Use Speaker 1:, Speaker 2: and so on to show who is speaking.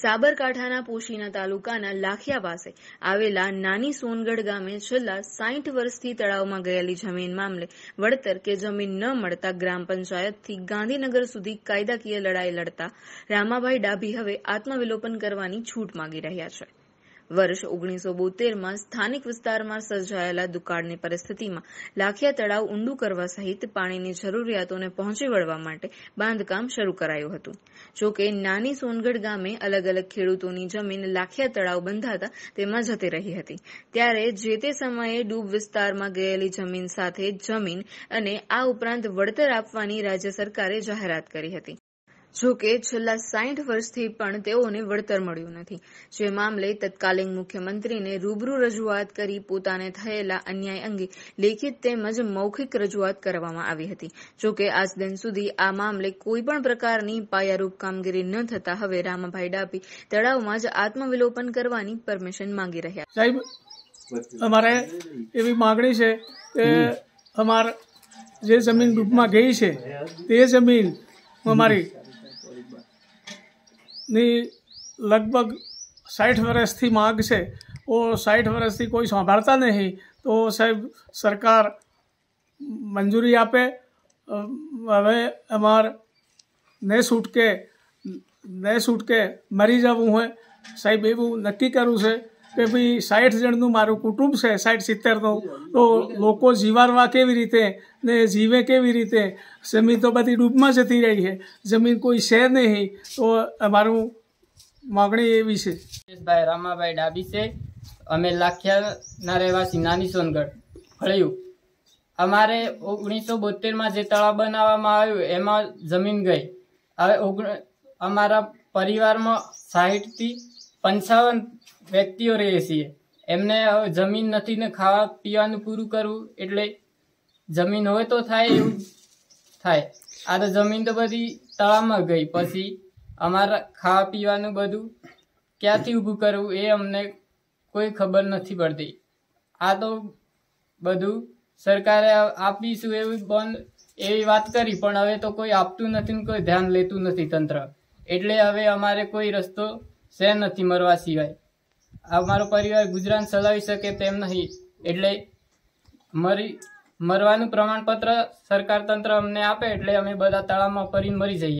Speaker 1: સાબરકાંઠાના પોશીના તાલુકાના લાખિયા પાસે આવેલા નાની સોનગઢ ગામે છેલ્લા સાહીઠ વર્ષથી તળાવમાં ગયેલી જમીન મામલે વળતર કે જમીન ન મળતા ગ્રામ પંચાયતથી ગાંધીનગર સુધી કાયદાકીય લડાઈ લડતા રામાભાઈ ડાભી હવે આત્મવિલોપન કરવાની છૂટ માંગી રહ્યા છે વર્ષ ઓગણીસો બોતેરમાં સ્થાનિક વિસ્તારમાં સર્જાયેલા દુકાળની પરિસ્થિતિમાં લાખિયા તળાવ ઊંડું કરવા સહિત પાણીની જરૂરિયાતોને પહોંચી વળવા માટે બાંધકામ શરૂ કરાયું હતું જો કે નાની સોનગઢ ગામે અલગ અલગ ખેડૂતોની જમીન લાખિયા તળાવ બંધાતા તેમાં જતી રહી હતી ત્યારે જે તે સમયે ડૂબ વિસ્તારમાં ગયેલી જમીન સાથે જમીન અને આ ઉપરાંત વળતર આપવાની રાજ્ય સરકારે જાહેરાત કરી હતી જો કે છેલ્લા સાઠ વર્ષથી પણ તેઓને વળતર મળ્યું નથી જે મામલે તત્કાલીન મુખ્યમંત્રીને રૂબરૂ રજૂઆત કરી પોતાને થયેલા અન્યાય અંગે લેખિત તેમજ મૌખિક રજૂઆત કરવામાં આવી હતી જો કે આજ દિન સુધી આ મામલે કોઈપણ પ્રકારની પાયારૂપ કામગીરી ન થતા હવે રામાભાઈ ડાપી તળાવમાં જ આત્મવિલોપન કરવાની પરમિશન માંગી રહ્યા સાહેબ
Speaker 2: અમારે એવી માગણી છે કે અમાર જે જમીન ડૂબમાં ગઈ છે તે જમીન અમારી ની લગભગ સાઠ વર્ષથી માંગ છે ઓ સાઠ વર્ષથી કોઈ સાંભળતા નહીં તો સાહેબ સરકાર મંજૂરી આપે હવે અમાર ને છૂટકે ને છૂટકે મરી જવું હોય સાહેબ એવું નક્કી કર્યું છે કે ભાઈ સાઠ જણનું મારું કુટુંબ છે સાઠ સિત્તેરનું તો લોકો જીવારવા કેવી રીતે ને જીવે કેવી રીતે જમીન તો બધી ડૂબમાં જતી રહી છે જમીન કોઈ છે નહીં તો અમારું
Speaker 3: માગણી એવી છે ભાઈ રામાભાઈ ડાબી છે અમે લાખિયાના રહેવાસી નાની સોનગઢ ફળ્યું અમારે ઓગણીસો બોતેરમાં જે તળાવ બનાવવામાં આવ્યું એમાં જમીન ગઈ હવે અમારા પરિવારમાં સાહીઠથી પંચાવન વ્યક્તિઓ રહીએ છીએ એમને હવે જમીન નથી ને ખાવા પીવાનું પૂરું કરવું એટલે જમીન હોય તો થાય એવું થાય આ તો જમીન તો બધી તળાવમાં ગઈ પછી અમારા ખાવા પીવાનું બધું ક્યાંથી ઊભું કરવું એ અમને કોઈ ખબર નથી પડતી આ તો બધું સરકારે આપીશું એવું બંધ એવી વાત કરી પણ હવે તો કોઈ આપતું નથી ને કોઈ ધ્યાન લેતું નથી તંત્ર એટલે હવે અમારે કોઈ રસ્તો શેર નથી મરવા સિવાય અમારો પરિવાર ગુજરાન ચલાવી શકે તેમ નહીં એટલે મરી મરવાનું પ્રમાણપત્ર સરકાર તંત્ર અમને આપે એટલે અમે બધા તળાવમાં પરીને મરી જઈએ